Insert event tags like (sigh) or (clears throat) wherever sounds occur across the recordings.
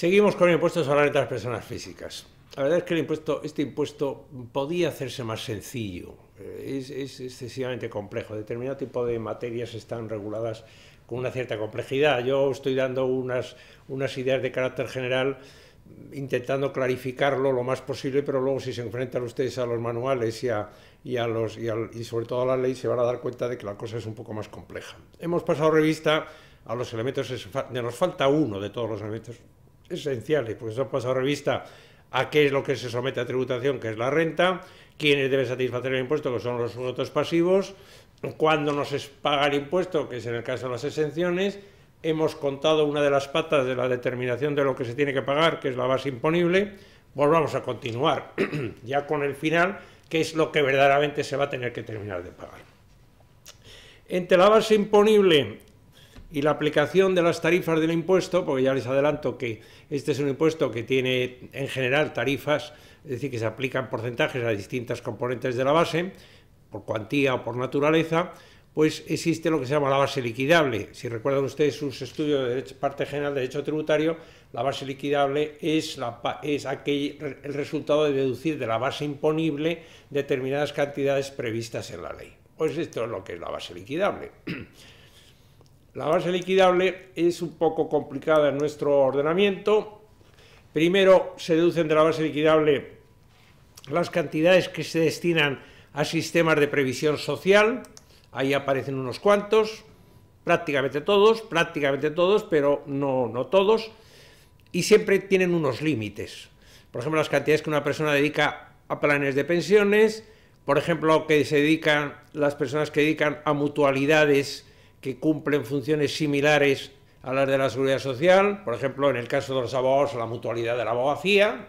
Seguimos con el impuesto sobre las personas físicas. La verdad es que el impuesto, este impuesto podía hacerse más sencillo. Eh, es, excesivamente complejo. Determinado tipo de materias están reguladas con una cierta complejidad. Yo estoy dando unas, unas ideas de carácter general intentando clarificarlo lo más posible, pero luego si se enfrentan ustedes a los manuales y, a, y, a los, y, y sobre todo a la ley, se van a dar cuenta de que la cosa es un poco más compleja. Hemos pasado revista a los elementos, nos falta uno de todos los elementos esenciales, porque eso ha pasado revista a qué es lo que se somete a tributación, que es la renta, quiénes deben satisfacer el impuesto, que son los sujetos pasivos, cuándo nos paga el impuesto, que es en el caso de las exenciones, hemos contado una de las patas de la determinación de lo que se tiene que pagar, que es la base imponible, volvamos a continuar (clears throat) ya con el final, que es lo que verdaderamente se va a tener que terminar de pagar. Entre la base imponible y la aplicación de las tarifas del impuesto, porque ya les adelanto que este es un impuesto que tiene en general tarifas, es decir, que se aplican porcentajes a distintas componentes de la base, por cuantía o por naturaleza, pues existe lo que se llama la base liquidable. Si recuerdan ustedes sus estudios de parte general de derecho tributario, la base liquidable es, la, es aquel, el resultado de deducir de la base imponible determinadas cantidades previstas en la ley. Pues esto es lo que es la base liquidable. La base liquidable es un poco complicada en nuestro ordenamiento. Primero, se deducen de la base liquidable las cantidades que se destinan a sistemas de previsión social. Ahí aparecen unos cuantos, prácticamente todos, prácticamente todos, pero no, no todos. Y siempre tienen unos límites. Por ejemplo, las cantidades que una persona dedica a planes de pensiones, por ejemplo, que se dedican las personas que dedican a mutualidades que cumplen funciones similares a las de la seguridad social, por ejemplo, en el caso de los abogados, la mutualidad de la abogacía,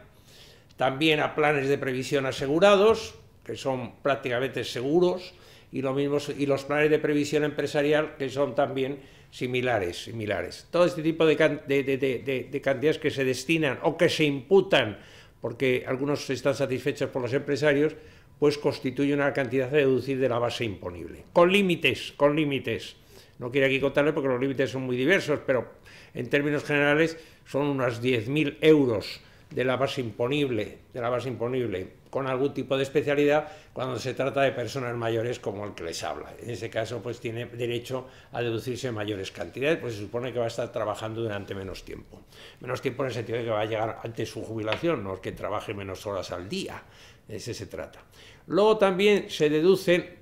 también a planes de previsión asegurados, que son prácticamente seguros, y, y los planes de previsión empresarial, que son también similares. similares. Todo este tipo de, de cantidades que se destinan o que se imputan, porque algunos están satisfechos por los empresarios, pues constituye una cantidad a deducir de la base imponible, con límites, con límites. No quiero aquí contarle porque los límites son muy diversos, pero en términos generales son unos 10.000 euros de la base imponible, de la base imponible, con algún tipo de especialidad cuando se trata de personas mayores como el que les habla. En ese caso, pues tiene derecho a deducirse mayores cantidades, pues se supone que va a estar trabajando durante menos tiempo. Menos tiempo en el sentido de que va a llegar antes su jubilación, no es que trabaje menos horas al día, de ese se trata. Luego también se deducen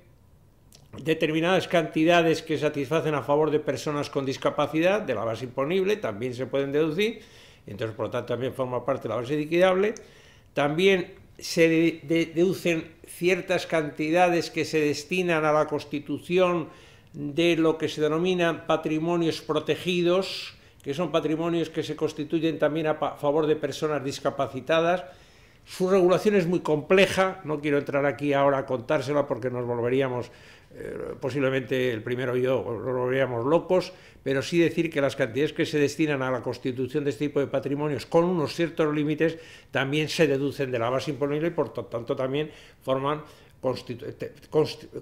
determinadas cantidades que satisfacen a favor de personas con discapacidad de la base imponible, también se pueden deducir, entonces por lo tanto también forma parte de la base liquidable. También se deducen ciertas cantidades que se destinan a la constitución de lo que se denominan patrimonios protegidos, que son patrimonios que se constituyen también a favor de personas discapacitadas. Su regulación es muy compleja, no quiero entrar aquí ahora a contársela porque nos volveríamos eh, posiblemente el primero yo lo veamos locos, pero sí decir que las cantidades que se destinan a la constitución de este tipo de patrimonios con unos ciertos límites también se deducen de la base imponible y por tanto también forman,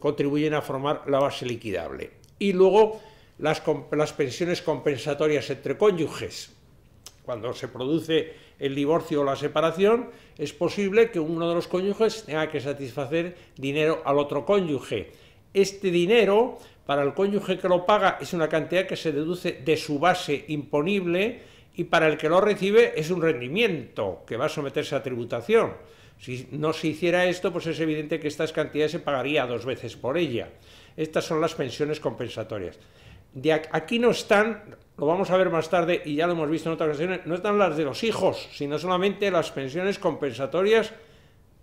contribuyen a formar la base liquidable. Y luego las pensiones compensatorias entre cónyuges. Cuando se produce el divorcio o la separación, es posible que uno de los cónyuges tenga que satisfacer dinero al otro cónyuge este dinero para el cónyuge que lo paga es una cantidad que se deduce de su base imponible y para el que lo recibe es un rendimiento que va a someterse a tributación. Si no se hiciera esto, pues es evidente que estas cantidades se pagaría dos veces por ella. Estas son las pensiones compensatorias. De aquí no están, lo vamos a ver más tarde y ya lo hemos visto en otras ocasiones, no están las de los hijos, sino solamente las pensiones compensatorias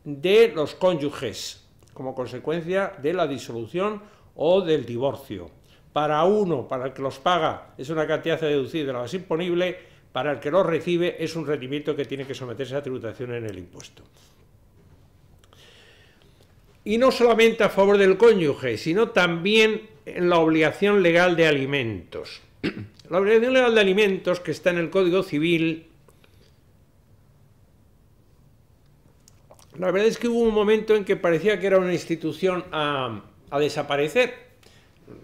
de los cónyuges como consecuencia de la disolución o del divorcio. Para uno, para el que los paga, es una cantidad deducida de la base imponible, para el que los recibe es un rendimiento que tiene que someterse a tributación en el impuesto. Y no solamente a favor del cónyuge, sino también en la obligación legal de alimentos. (clears throat) La obligación legal de alimentos que está en el Código Civil La verdad es que hubo un momento en que parecía que era una institución a, desaparecer.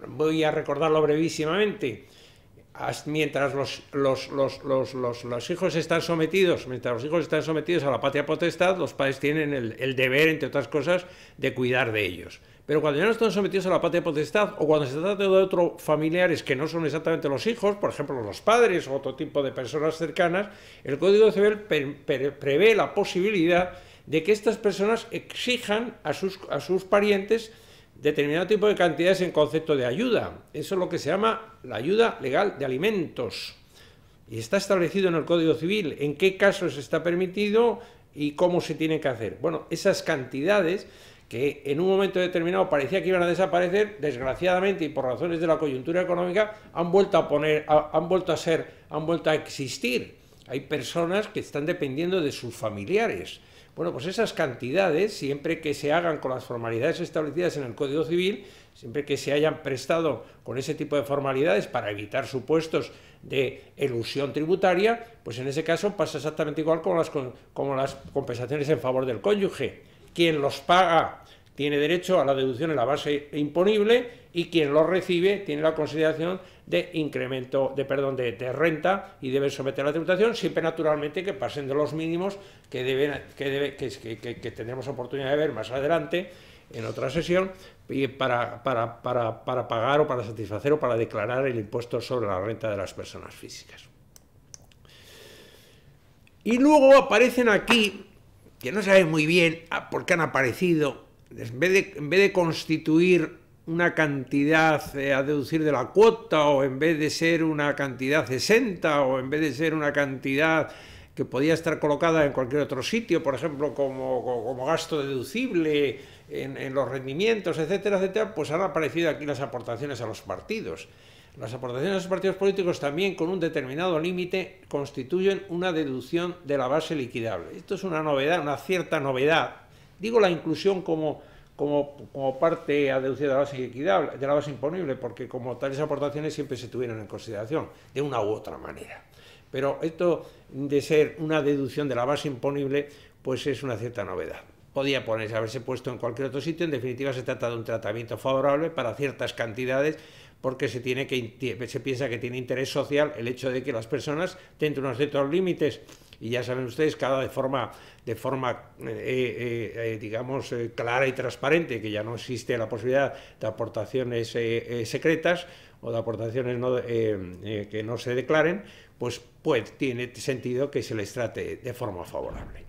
Voy a recordarlo brevísimamente. Mientras los, hijos están sometidos, mientras los hijos están sometidos a la patria potestad, los padres tienen el, deber, entre otras cosas, de cuidar de ellos. Pero cuando ya no están sometidos a la patria potestad o cuando se trata de otros familiares que no son exactamente los hijos, por ejemplo los padres o otro tipo de personas cercanas, el Código Civil prevé la posibilidad de que estas personas exijan a sus, a sus parientes determinado tipo de cantidades en concepto de ayuda. Eso es lo que se llama la ayuda legal de alimentos. Y está establecido en el Código Civil en qué casos está permitido y cómo se tiene que hacer. Bueno, esas cantidades que en un momento determinado parecía que iban a desaparecer, desgraciadamente y por razones de la coyuntura económica, han vuelto a poner, han vuelto a ser, han vuelto a existir. Hay personas que están dependiendo de sus familiares bueno, pues esas cantidades, siempre que se hagan con las formalidades establecidas en el Código Civil, siempre que se hayan prestado con ese tipo de formalidades para evitar supuestos de elusión tributaria, pues en ese caso pasa exactamente igual como las, como las compensaciones en favor del cónyuge. Quien los paga tiene derecho a la deducción en la base imponible y quien lo recibe tiene la consideración de incremento, de perdón, de, renta y debe someter la tributación, siempre naturalmente que pasen de los mínimos que, deben, que, que, tendremos oportunidad de ver más adelante en otra sesión para, para, para pagar o para satisfacer o para declarar el impuesto sobre la renta de las personas físicas. Y luego aparecen aquí, que no saben muy bien ah, por qué han aparecido, en vez de, constituir una cantidad eh, a deducir de la cuota o en vez de ser una cantidad 60 o en vez de ser una cantidad que podía estar colocada en cualquier otro sitio, por ejemplo, como, gasto deducible en, en, los rendimientos, etcétera, etcétera, pues han aparecido aquí las aportaciones a los partidos. Las aportaciones a los partidos políticos también con un determinado límite constituyen una deducción de la base liquidable. Esto es una novedad, una cierta novedad Digo la inclusión como, parte a deducir de la base de la base imponible, porque como tales aportaciones siempre se tuvieron en consideración, de una u otra manera. Pero esto de ser una deducción de la base imponible, pues es una cierta novedad. Podía ponerse, haberse puesto en cualquier otro sitio, en definitiva se trata de un tratamiento favorable para ciertas cantidades porque se, tiene que, se piensa que tiene interés social el hecho de que las personas, dentro de unos ciertos límites, y ya saben ustedes, cada de forma, de forma eh, eh, eh, digamos, clara y transparente, que ya no existe la posibilidad de aportaciones secretas o de aportaciones que no se declaren, pues, pues tiene sentido que se les trate de forma favorable.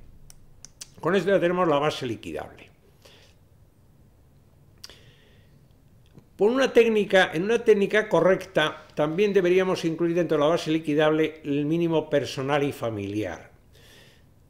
Con esto ya tenemos la base liquidable. una técnica, en una técnica correcta, también deberíamos incluir dentro de la base liquidable el mínimo personal y familiar.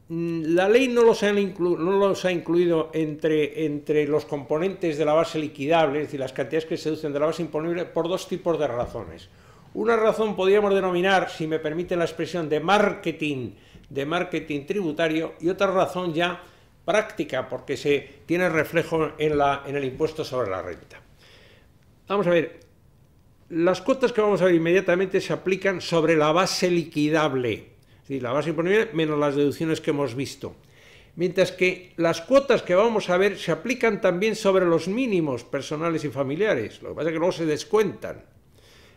Mm, la ley no los, ha incluido entre, los componentes de la base liquidable, es decir, las cantidades que se deducen de la base imponible, por dos tipos de razones. Una razón podríamos denominar, si me permite la expresión, de marketing, de marketing tributario, y otra razón ya práctica, porque se tiene reflejo en el impuesto sobre la renta. Vamos a ver, las cuotas que vamos a ver inmediatamente se aplican sobre la base liquidable, es decir, la base imponible menos las deducciones que hemos visto. Mientras que las cuotas que vamos a ver se aplican también sobre los mínimos personales y familiares, lo que pasa es que luego se descuentan.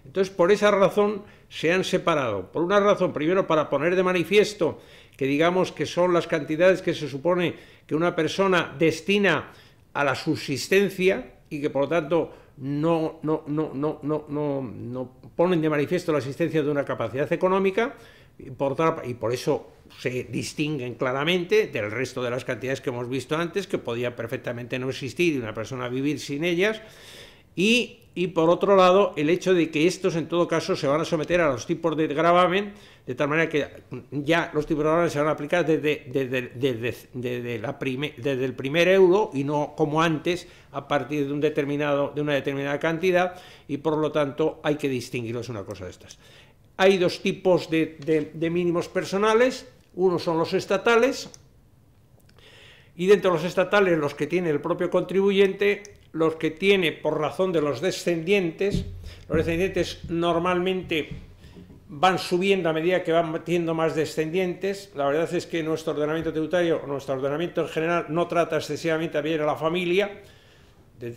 Entonces, por esa razón se han separado. Por una razón, primero, para poner de manifiesto que digamos que son las cantidades que se supone que una persona destina a la subsistencia y que por lo tanto no, no, no, no, no, no, ponen de manifiesto la existencia de una capacidad económica y por, eso se distinguen claramente del resto de las cantidades que hemos visto antes, que podía perfectamente no existir y una persona vivir sin ellas. Y, y por otro lado, el hecho de que estos en todo caso se van a someter a los tipos de gravamen de tal manera que ya los tipos de se van a aplicar desde, desde, la desde el primer euro y no como antes a partir de, un determinado, de una determinada cantidad y por lo tanto hay que distinguirlos una cosa de estas. Hay dos tipos de, de mínimos personales, uno son los estatales y dentro de los estatales los que tiene el propio contribuyente los que tiene por razón de los descendientes, los descendientes normalmente van subiendo a medida que van teniendo más descendientes. La verdad es que nuestro ordenamiento tributario, nuestro ordenamiento en general, no trata excesivamente bien a la familia.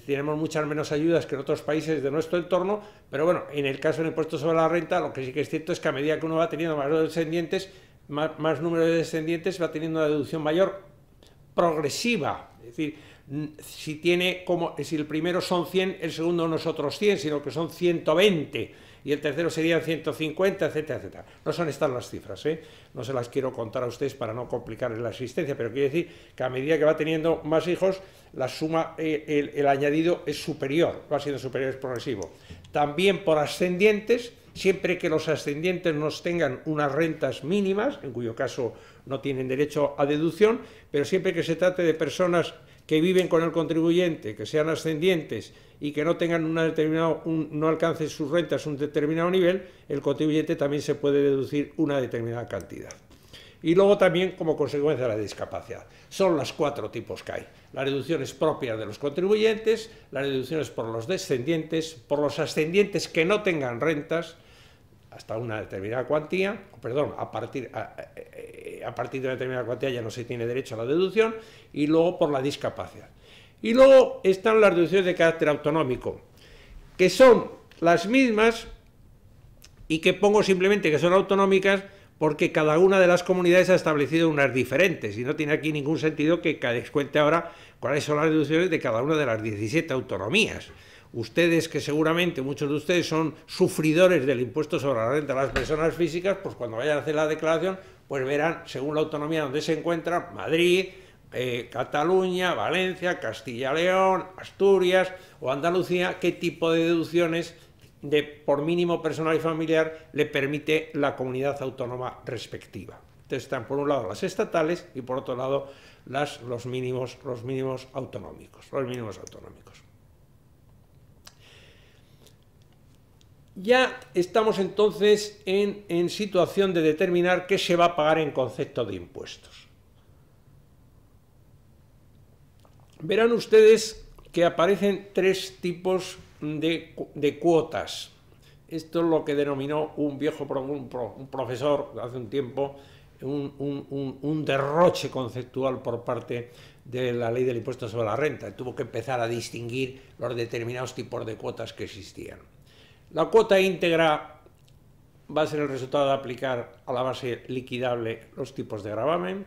Tenemos muchas menos ayudas que en otros países de nuestro entorno, pero bueno, en el caso del impuesto sobre la renta, lo que sí que es cierto es que a medida que uno va teniendo más descendientes, más, más número de descendientes, va teniendo una deducción mayor progresiva. Es decir, si tiene como, si el primero son 100, el segundo no es otros 100, sino que son 120 y el tercero serían 150, etcétera, etcétera. No son estas las cifras, ¿eh? no se las quiero contar a ustedes para no complicarles la existencia, pero quiere decir que a medida que va teniendo más hijos, la suma, eh, el, el, añadido es superior, va siendo superior, es progresivo. También por ascendientes, siempre que los ascendientes nos tengan unas rentas mínimas, en cuyo caso no tienen derecho a deducción, pero siempre que se trate de personas que viven con el contribuyente, que sean ascendientes y que no tengan una no alcancen sus rentas un determinado nivel, el contribuyente también se puede deducir una determinada cantidad. Y luego también como consecuencia de la discapacidad. Son los cuatro tipos que hay. Las reducciones propias de los contribuyentes, las reducciones por los descendientes, por los ascendientes que no tengan rentas, hasta una determinada cuantía, perdón, a partir, eh, a, partir de una determinada cuantía ya no se tiene derecho a la deducción, y luego por la discapacidad. Y luego están las deducciones de carácter autonómico, que son las mismas y que pongo simplemente que son autonómicas porque cada una de las comunidades ha establecido unas diferentes y no tiene aquí ningún sentido que cuente ahora cuáles son las deducciones de cada una de las 17 autonomías. Ustedes, que seguramente muchos de ustedes son sufridores del impuesto sobre la renta de las personas físicas, pues cuando vayan a hacer la declaración, pues verán, según la autonomía donde se encuentran, Madrid, eh, Cataluña, Valencia, Castilla-León, Asturias o Andalucía, qué tipo de deducciones de por mínimo personal y familiar le permite la comunidad autónoma respectiva. Entonces están por un lado las estatales y por otro lado los, mínimos, los mínimos autonómicos, los mínimos autonómicos. Ya estamos entonces en, situación de determinar qué se va a pagar en concepto de impuestos. Verán ustedes que aparecen tres tipos de, cuotas. Esto es lo que denominó un viejo profesor hace un tiempo, un, derroche conceptual por parte de la ley del impuesto sobre la renta. Tuvo que empezar a distinguir los determinados tipos de cuotas que existían. La cuota íntegra va a ser el resultado de aplicar a la base liquidable los tipos de gravamen.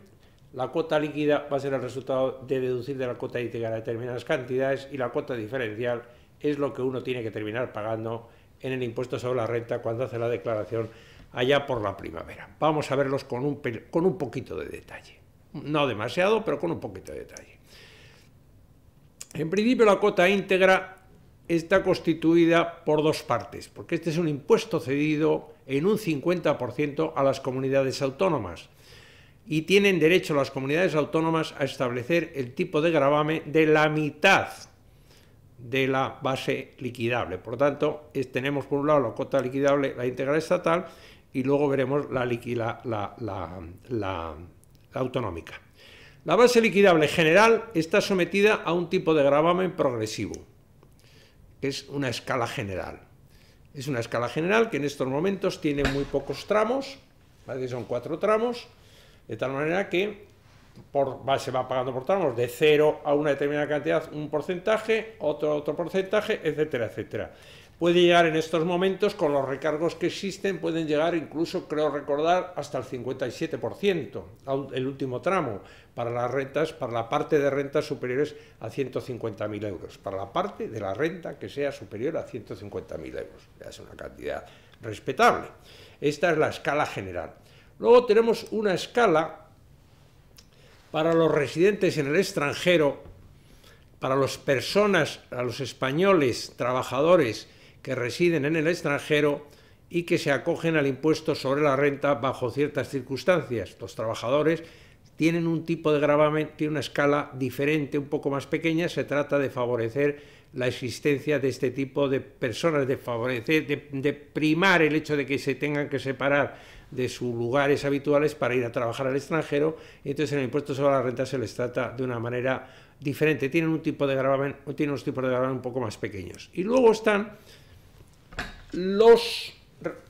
La cuota líquida va a ser el resultado de deducir de la cuota íntegra determinadas cantidades y la cuota diferencial es lo que uno tiene que terminar pagando en el impuesto sobre la renta cuando hace la declaración allá por la primavera. Vamos a verlos con un, con un poquito de detalle. No demasiado, pero con un poquito de detalle. En principio la cuota íntegra está constituida por dos partes, porque este es un impuesto cedido en un 50% a las comunidades autónomas y tienen derecho las comunidades autónomas a establecer el tipo de gravamen de la mitad de la base liquidable. Por tanto, es, tenemos por un lado la cuota liquidable, la integral estatal, y luego veremos la, la autonómica. La base liquidable general está sometida a un tipo de gravamen progresivo que es una escala general. Es una escala general que en estos momentos tiene muy pocos tramos, son cuatro tramos, de tal manera que va, se va pagando por tramos de cero a una determinada cantidad, un porcentaje, otro otro porcentaje, etcétera, etcétera puede llegar en estos momentos, con los recargos que existen, pueden llegar incluso, creo recordar, hasta el 57%, el último tramo, para las rentas, para la parte de rentas superiores a 150.000 euros, para la parte de la renta que sea superior a 150.000 euros. Es una cantidad respetable. Esta es la escala general. Luego tenemos una escala para los residentes en el extranjero, para las personas, a los españoles, trabajadores que residen en el extranjero y que se acogen al impuesto sobre la renta bajo ciertas circunstancias. Los trabajadores tienen un tipo de gravamen, tiene una escala diferente, un poco más pequeña, se trata de favorecer la existencia de este tipo de personas, de favorecer, de, primar el hecho de que se tengan que separar de sus lugares habituales para ir a trabajar al extranjero, entonces el impuesto sobre la renta se les trata de una manera diferente, tienen un tipo de gravamen, tienen unos tipos de gravamen un poco más pequeños. Y luego están los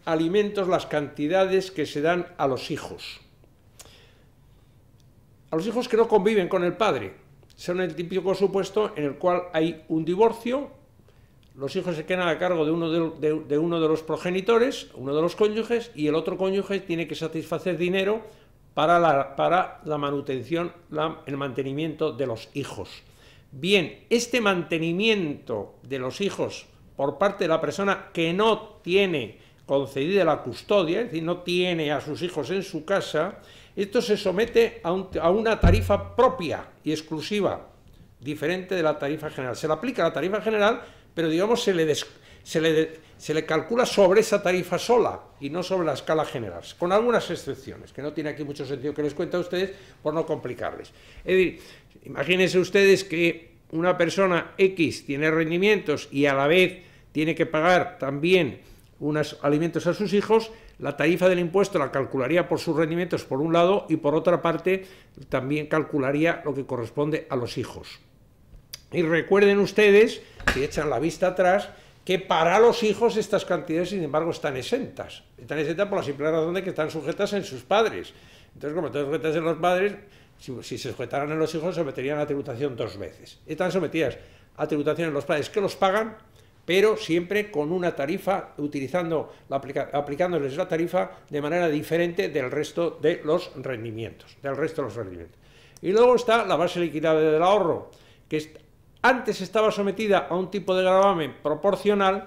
alimentos, las cantidades que se dan a los hijos. A los hijos que no conviven con el padre. Son el típico supuesto en el cual hay un divorcio, los hijos se quedan a cargo de uno de, uno de los progenitores, uno de los cónyuges, y el otro cónyuge tiene que satisfacer dinero para la, para la manutención, el mantenimiento de los hijos. Bien, este mantenimiento de los hijos por parte de la persona que no tiene concedida la custodia, es decir, no tiene a sus hijos en su casa, esto se somete a, una tarifa propia y exclusiva, diferente de la tarifa general. Se le aplica la tarifa general, pero digamos se le, se le, se le calcula sobre esa tarifa sola y no sobre la escala general, con algunas excepciones, que no tiene aquí mucho sentido que les cuente a ustedes por no complicarles. Es decir, imagínense ustedes que una persona X tiene rendimientos y a la vez tiene que pagar también unos alimentos a sus hijos, la tarifa del impuesto la calcularía por sus rendimientos por un lado y por otra parte también calcularía lo que corresponde a los hijos. Y recuerden ustedes, si echan la vista atrás, que para los hijos estas cantidades, sin embargo, están exentas. Están exentas por la simple razón de que están sujetas en sus padres. Entonces, como están sujetas en los padres, si, se sujetaran en los hijos, se someterían a tributación dos veces. Están sometidas a tributación en los padres que los pagan pero siempre con una tarifa, utilizando, aplicándoles la tarifa de manera diferente del resto de los rendimientos, del resto de los rendimientos. Y luego está la base liquidable del ahorro, que antes estaba sometida a un tipo de gravamen proporcional,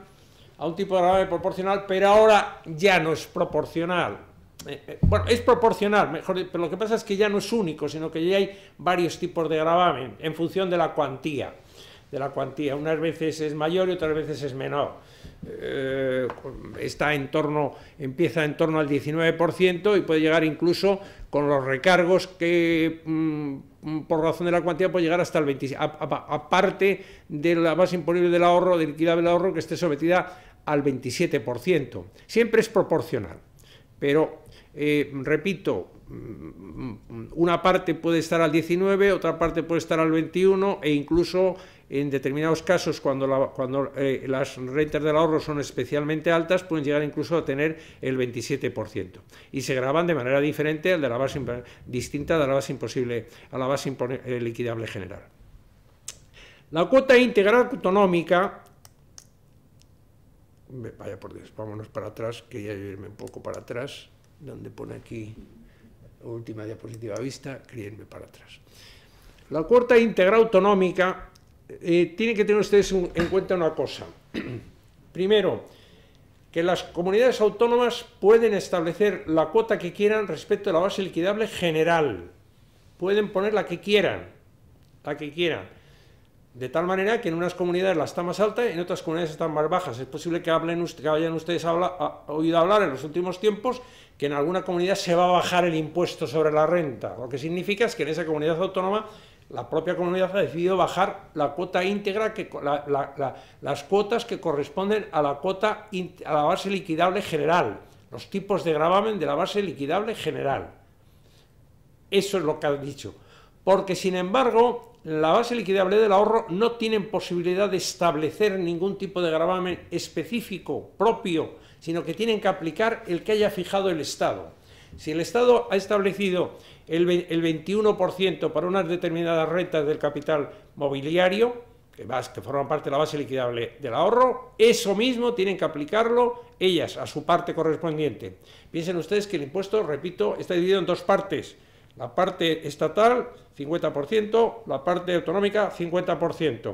a un tipo de gravamen proporcional, pero ahora ya no es proporcional. Eh, eh, bueno, es proporcional, mejor, pero lo que pasa es que ya no es único, sino que ya hay varios tipos de gravamen en función de la cuantía de la cuantía. Unas veces es mayor y otras veces es menor. Eh, está en torno, empieza en torno al 19% y puede llegar incluso con los recargos que mm, por razón de la cuantía puede llegar hasta el 27%, aparte de la base imponible del ahorro, del equidad del ahorro que esté sometida al 27%. Siempre es proporcional, pero eh, repito, mm, mm, una parte puede estar al 19, otra parte puede estar al 21 e incluso en determinados casos, cuando, eh, las rentas del ahorro son especialmente altas, pueden llegar incluso a tener el 27%. Y se graban de manera diferente al de la base distinta de la base imposible a la base eh, liquidable general. La cuota integral autonómica, vaya por Dios, vámonos para atrás, quería irme un poco para atrás, donde pone aquí última diapositiva vista, quería para atrás. La cuota integral autonómica eh, tienen que tener ustedes en cuenta una cosa. (clears throat) Primero, que las comunidades autónomas pueden establecer la cuota que quieran respecto a la base liquidable general. Pueden poner la que quieran, la que quieran. De tal manera que en unas comunidades la está más alta y en otras comunidades están más bajas. Es posible que, hablen, hayan ustedes oído hablar en los últimos tiempos que en alguna comunidad se va a bajar el impuesto sobre la renta. Lo que significa es que en esa comunidad autónoma la propia comunidad ha decidido bajar la cuota íntegra, que, las cuotas que corresponden a la cuota, a la base liquidable general, los tipos de gravamen de la base liquidable general. Eso es lo que han dicho. Porque, sin embargo, la base liquidable del ahorro no tienen posibilidad de establecer ningún tipo de gravamen específico, propio, sino que tienen que aplicar el que haya fijado el Estado. Si el Estado ha establecido el, 21% para unas determinadas rentas del capital mobiliario, que, forman parte de la base liquidable del ahorro, eso mismo tienen que aplicarlo ellas a su parte correspondiente. Piensen ustedes que el impuesto, repito, está dividido en dos partes. La parte estatal, 50%, la parte autonómica, 50%.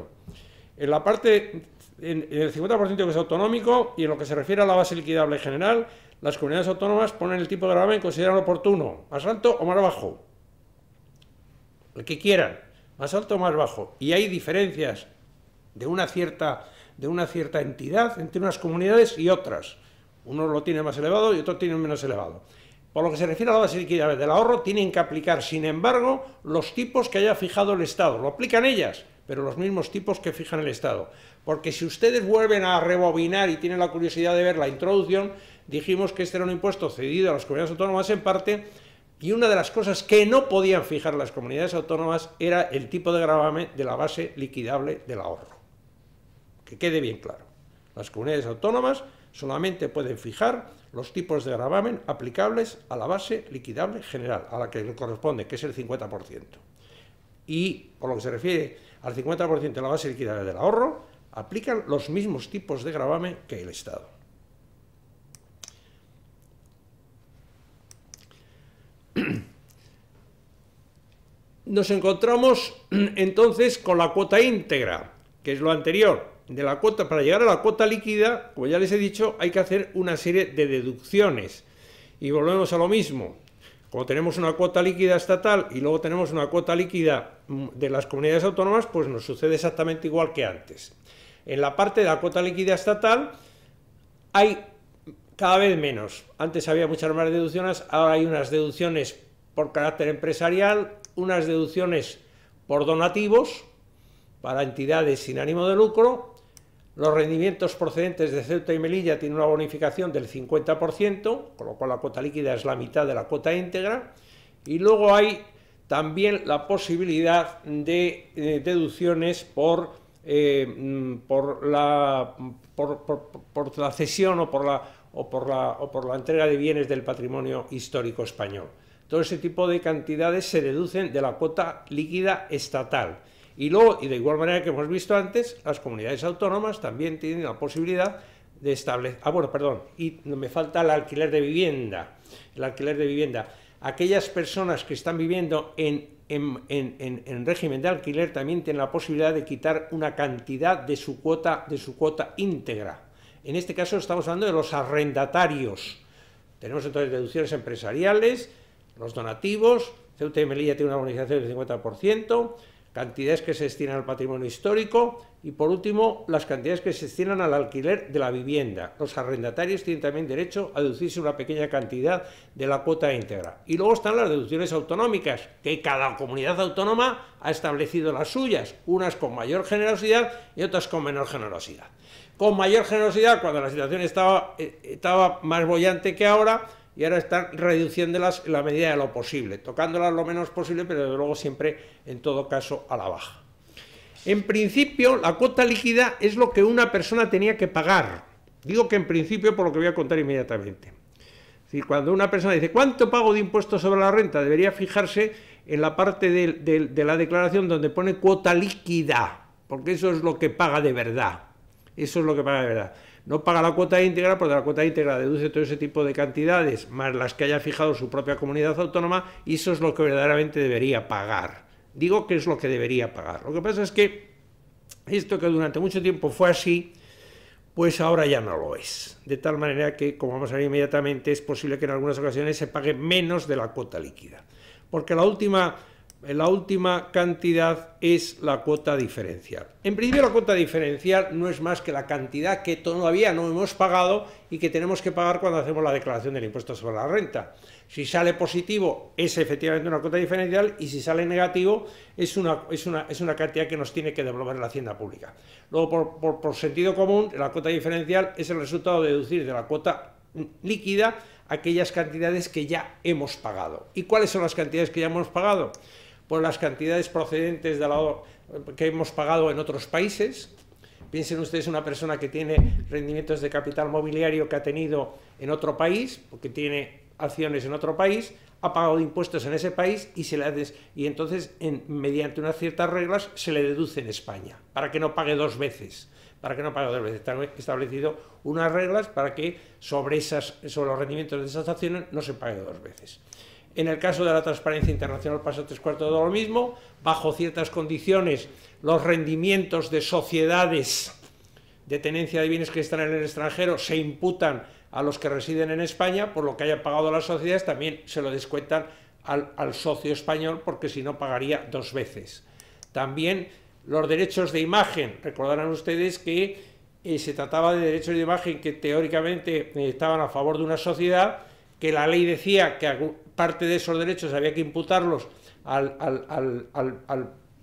En la parte, en el 50% que es autonómico y en lo que se refiere a la base liquidable general, las comunidades autónomas ponen el tipo de gravamen que consideran oportuno, más alto o más bajo, el que quieran, más alto o más bajo. Y hay diferencias de una cierta, de una cierta entidad entre unas comunidades y otras. Uno lo tiene más elevado y otro tiene menos elevado. Por lo que se refiere a la base de liquidez del ahorro, tienen que aplicar, sin embargo, los tipos que haya fijado el Estado. Lo aplican ellas, pero los mismos tipos que fijan el Estado. Porque si ustedes vuelven a rebobinar y tienen la curiosidad de ver la introducción, dijimos que este era un impuesto cedido a las comunidades autónomas en parte y una de las cosas que no podían fijar las comunidades autónomas era el tipo de gravamen de la base liquidable del ahorro. Que quede bien claro. Las comunidades autónomas solamente pueden fijar los tipos de gravamen aplicables a la base liquidable general, a la que le corresponde, que es el 50%. Y por lo que se refiere al 50% de la base liquidable del ahorro, aplican los mismos tipos de gravamen que el Estado. nos encontramos (clears throat) entonces con la cuota íntegra, que es lo anterior. De la cuota, para llegar a la cuota líquida, como ya les he dicho, hay que hacer una serie de deducciones. Y volvemos a lo mismo. Como tenemos una cuota líquida estatal y luego tenemos una cuota líquida mm, de las comunidades autónomas, pues nos sucede exactamente igual que antes. En la parte de la cuota líquida estatal hay cada vez menos. Antes había muchas más deducciones, ahora hay unas deducciones por carácter empresarial, unas deducciones por donativos para entidades sin ánimo de lucro. Los rendimientos procedentes de Ceuta y Melilla tienen una bonificación del 50%, con lo cual la cuota líquida es la mitad de la cuota íntegra. Y luego hay también la posibilidad de eh, deducciones por, eh, mm, por, la, la cesión o por la, o por la, o por la entrega de bienes del patrimonio histórico español. Todo ese tipo de cantidades se deducen de la cuota líquida estatal. Y luego, y de igual manera que hemos visto antes, las comunidades autónomas también tienen la posibilidad de establecer... Ah, bueno, perdón, y me falta el alquiler de vivienda. El alquiler de vivienda. Aquellas personas que están viviendo en, en, régimen de alquiler también tienen la posibilidad de quitar una cantidad de su cuota, de su cuota íntegra. En este caso estamos hablando de los arrendatarios. Tenemos entonces deducciones empresariales, los donativos, Ceuta y Melilla tiene una bonificación del 50%, cantidades que se destinan al patrimonio histórico y, por último, las cantidades que se destinan al alquiler de la vivienda. Los arrendatarios tienen también derecho a deducirse una pequeña cantidad de la cuota íntegra. Y luego están las deducciones autonómicas, que cada comunidad autónoma ha establecido las suyas, unas con mayor generosidad y otras con menor generosidad. Con mayor generosidad, cuando la situación estaba, eh, estaba más bollante que ahora, y ahora están reduciéndolas en la medida de lo posible, tocándolas lo menos posible, pero desde luego siempre, en todo caso, a la baja. En principio, la cuota líquida es lo que una persona tenía que pagar. Digo que en principio por lo que voy a contar inmediatamente. cuando una persona dice, ¿cuánto pago de impuestos sobre la renta? Debería fijarse en la parte de la declaración donde pone cuota líquida, porque eso es lo que paga de verdad. Eso es lo que paga de verdad no paga la cuota íntegra porque la cuota íntegra deduce todo ese tipo de cantidades más las que haya fijado su propia comunidad autónoma y eso es lo que verdaderamente debería pagar. Digo que es lo que debería pagar. Lo que pasa es que esto que durante mucho tiempo fue así, pues ahora ya no lo es. De tal manera que, como vamos a ver inmediatamente, es posible que en algunas ocasiones se pague menos de la cuota líquida. Porque la última la última cantidad es la cuota diferencial. En principio la cuota diferencial no es más que la cantidad que todavía no hemos pagado y que tenemos que pagar cuando hacemos la declaración del impuesto sobre la renta. Si sale positivo es efectivamente una cuota diferencial y si sale negativo es una, es una, es una cantidad que nos tiene que devolver la hacienda pública. Luego, por, por, por sentido común, la cuota diferencial es el resultado de deducir de la cuota líquida aquellas cantidades que ya hemos pagado. ¿Y cuáles son las cantidades que ya hemos pagado? por las cantidades procedentes de la, que hemos pagado en otros países. Piensen ustedes una persona que tiene rendimientos de capital mobiliario que ha tenido en otro país, porque tiene acciones en otro país, ha pagado impuestos en ese país y, se le y entonces mediante unas ciertas reglas se le deduce en España, para que no pague dos veces para que no pague dos veces. Están establecido unas reglas para que sobre, esas, sobre los rendimientos de esas acciones no se pague dos veces. En el caso de la transparencia internacional pasa tres cuartos de lo mismo. Bajo ciertas condiciones, los rendimientos de sociedades de tenencia de bienes que están en el extranjero se imputan a los que residen en España, por lo que hayan pagado las sociedades también se lo descuentan al, socio español, porque si no pagaría dos veces. También los derechos de imagen. Recordarán ustedes que eh, se trataba de derechos de imagen que teóricamente eh, estaban a favor de una sociedad, que la ley decía que parte de esos derechos había que imputarlos al,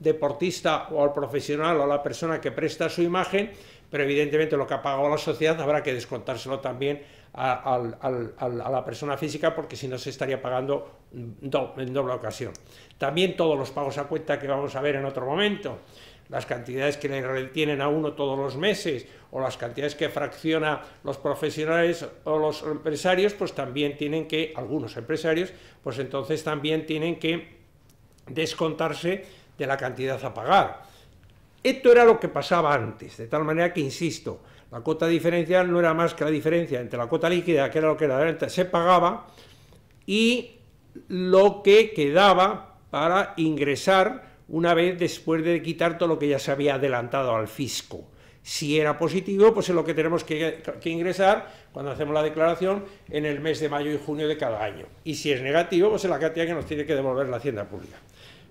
deportista o al profesional o a la persona que presta su imagen, pero evidentemente lo que ha pagado la sociedad habrá que descontárselo también a, la persona física porque si no se estaría pagando en doble ocasión. También todos los pagos a cuenta que vamos a ver en otro momento las cantidades que le retienen a uno todos los meses o las cantidades que fracciona los profesionales o los empresarios, pues también tienen que, algunos empresarios, pues entonces también tienen que descontarse de la cantidad a pagar. Esto era lo que pasaba antes, de tal manera que, insisto, la cuota diferencial no era más que la diferencia entre la cuota líquida, que era lo que realmente se pagaba, y lo que quedaba para ingresar una vez después de quitar todo lo que ya se había adelantado al fisco. Si era positivo, pues es lo que tenemos que, ingresar cuando hacemos la declaración en el mes de mayo y junio de cada año. Y si es negativo, pues es la cantidad que nos tiene que devolver la Hacienda Pública.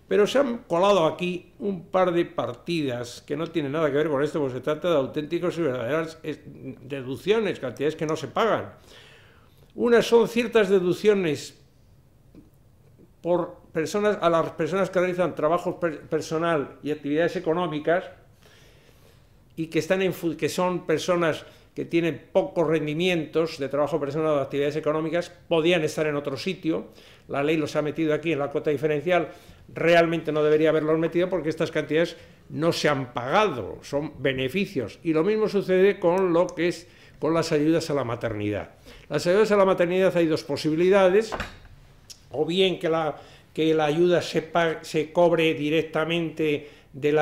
Pero se han colado aquí un par de partidas que no tienen nada que ver con esto, porque se trata de auténticos y verdaderas deducciones, cantidades que no se pagan. Unas son ciertas deducciones por personas, a las personas que realizan trabajos personal y actividades económicas y que, están que son personas que tienen pocos rendimientos de trabajo personal o actividades económicas, podían estar en otro sitio. La ley los ha metido aquí en la cuota diferencial. Realmente no debería haberlos metido porque estas cantidades no se han pagado, son beneficios. Y lo mismo sucede con lo que es con las ayudas a la maternidad. Las ayudas a la maternidad hay dos posibilidades, o bien que la que la ayuda se, se cobre directamente del,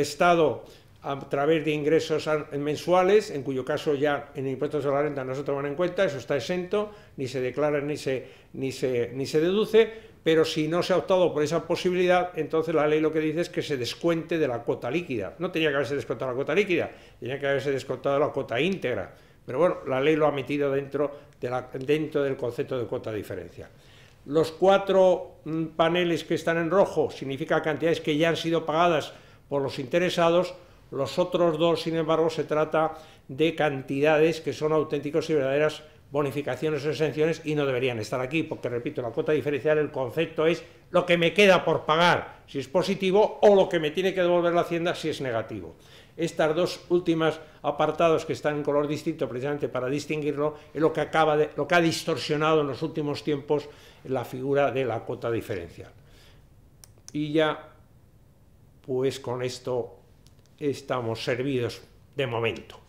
Estado a través de ingresos mensuales, en cuyo caso ya en impuestos sobre la renta no se toman en cuenta, eso está exento, ni se declara ni se, ni se, ni se deduce, pero si no se ha optado por esa posibilidad, entonces la ley lo que dice es que se descuente de la cuota líquida. No tenía que haberse descontado la cuota líquida, tenía que haberse descontado la cuota íntegra. Pero bueno, la ley lo ha metido dentro, dentro del concepto de cuota diferencia. Los cuatro mm, paneles que están en rojo significan cantidades que ya han sido pagadas por los interesados. Los otros dos, sin embargo, se trata de cantidades que son auténticos y verdaderas bonificaciones o exenciones y no deberían estar aquí, porque repito, la cuota diferencial, el concepto es lo que me queda por pagar si es positivo o lo que me tiene que devolver la Hacienda si es negativo. Estas dos últimas apartados que están en color distinto precisamente para distinguirlo es lo que, lo que ha distorsionado en los últimos tiempos la figura de la cuota diferencial. Y ya, pues con esto estamos servidos de momento.